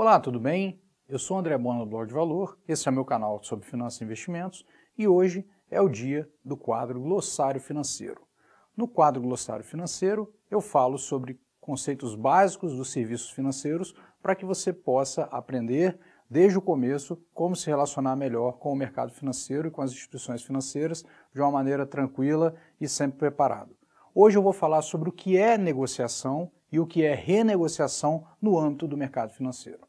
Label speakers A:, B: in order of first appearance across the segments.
A: Olá, tudo bem? Eu sou André Bona do Blog de Valor, esse é meu canal sobre finanças e investimentos e hoje é o dia do quadro Glossário Financeiro. No quadro Glossário Financeiro, eu falo sobre conceitos básicos dos serviços financeiros para que você possa aprender desde o começo como se relacionar melhor com o mercado financeiro e com as instituições financeiras de uma maneira tranquila e sempre preparado. Hoje eu vou falar sobre o que é negociação e o que é renegociação no âmbito do mercado financeiro.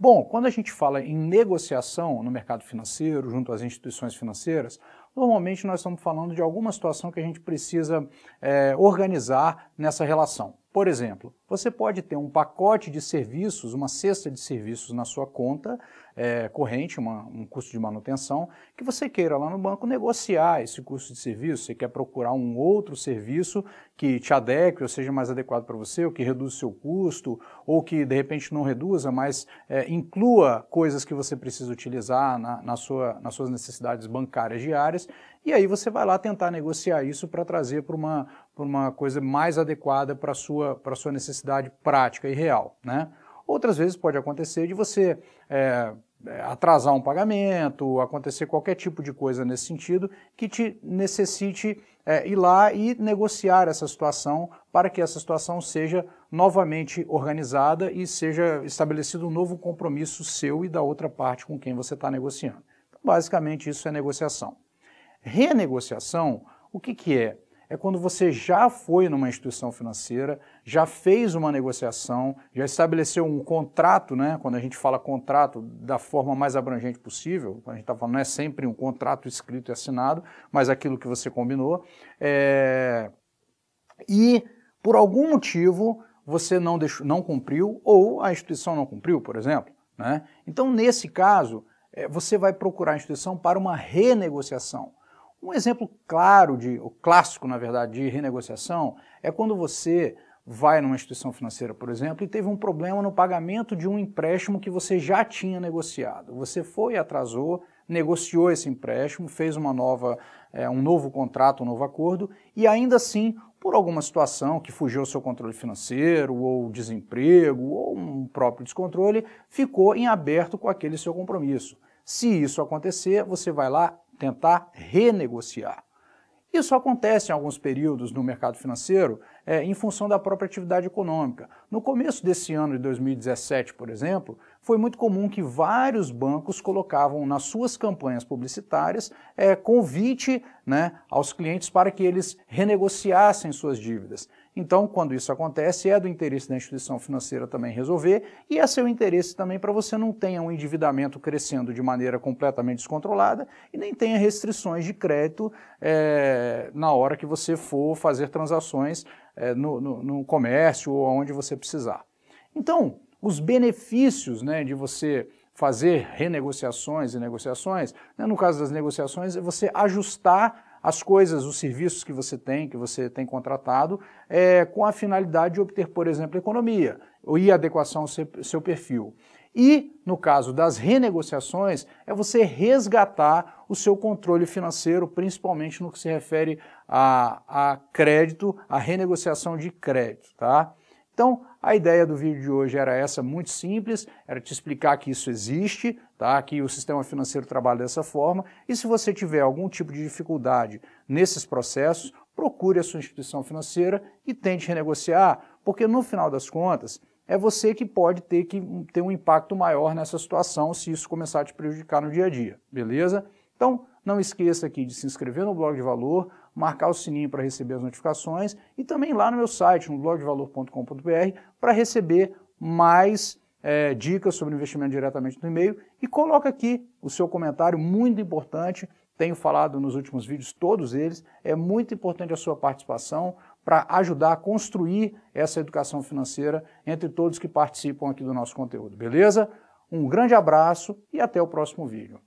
A: Bom, quando a gente fala em negociação no mercado financeiro, junto às instituições financeiras, normalmente nós estamos falando de alguma situação que a gente precisa é, organizar nessa relação. Por exemplo, você pode ter um pacote de serviços, uma cesta de serviços na sua conta é, corrente, uma, um custo de manutenção, que você queira lá no banco negociar esse custo de serviço, você quer procurar um outro serviço que te adeque ou seja mais adequado para você, ou que reduza o seu custo, ou que de repente não reduza, mas é, inclua coisas que você precisa utilizar na, na sua, nas suas necessidades bancárias diárias e aí você vai lá tentar negociar isso para trazer para uma, uma coisa mais adequada para a sua, sua necessidade prática e real. Né? Outras vezes pode acontecer de você é, é, atrasar um pagamento, acontecer qualquer tipo de coisa nesse sentido que te necessite é, ir lá e negociar essa situação para que essa situação seja novamente organizada e seja estabelecido um novo compromisso seu e da outra parte com quem você está negociando. Então, basicamente, isso é negociação. Renegociação, o que, que é? É quando você já foi numa instituição financeira, já fez uma negociação, já estabeleceu um contrato, né? Quando a gente fala contrato, da forma mais abrangente possível, a gente está falando, não é sempre um contrato escrito e assinado, mas aquilo que você combinou. É... E, por algum motivo, você não, deixou, não cumpriu ou a instituição não cumpriu, por exemplo. Né? Então, nesse caso, é, você vai procurar a instituição para uma renegociação. Um exemplo claro, de, o clássico, na verdade, de renegociação é quando você vai numa instituição financeira, por exemplo, e teve um problema no pagamento de um empréstimo que você já tinha negociado. Você foi e atrasou, negociou esse empréstimo, fez uma nova, é, um novo contrato, um novo acordo, e ainda assim, por alguma situação que fugiu ao seu controle financeiro, ou desemprego, ou um próprio descontrole, ficou em aberto com aquele seu compromisso. Se isso acontecer, você vai lá, tentar renegociar. Isso acontece em alguns períodos no mercado financeiro é, em função da própria atividade econômica. No começo desse ano de 2017, por exemplo, foi muito comum que vários bancos colocavam nas suas campanhas publicitárias é, convite né, aos clientes para que eles renegociassem suas dívidas. Então, quando isso acontece, é do interesse da instituição financeira também resolver e é seu interesse também para você não tenha um endividamento crescendo de maneira completamente descontrolada e nem tenha restrições de crédito é, na hora que você for fazer transações é, no, no, no comércio ou onde você precisar. Então, os benefícios né, de você fazer renegociações e negociações, né, no caso das negociações, é você ajustar as coisas, os serviços que você tem, que você tem contratado, é, com a finalidade de obter, por exemplo, economia e adequação ao seu, seu perfil. E, no caso das renegociações, é você resgatar o seu controle financeiro, principalmente no que se refere a, a crédito, a renegociação de crédito, tá? Então, a ideia do vídeo de hoje era essa, muito simples, era te explicar que isso existe, tá? que o sistema financeiro trabalha dessa forma, e se você tiver algum tipo de dificuldade nesses processos, procure a sua instituição financeira e tente renegociar, porque no final das contas, é você que pode ter que ter um impacto maior nessa situação se isso começar a te prejudicar no dia a dia, beleza? Então, não esqueça aqui de se inscrever no blog de valor, marcar o sininho para receber as notificações e também lá no meu site, no blogdevalor.com.br, para receber mais é, dicas sobre investimento diretamente no e-mail e coloca aqui o seu comentário, muito importante. Tenho falado nos últimos vídeos todos eles, é muito importante a sua participação para ajudar a construir essa educação financeira entre todos que participam aqui do nosso conteúdo, beleza? Um grande abraço e até o próximo vídeo.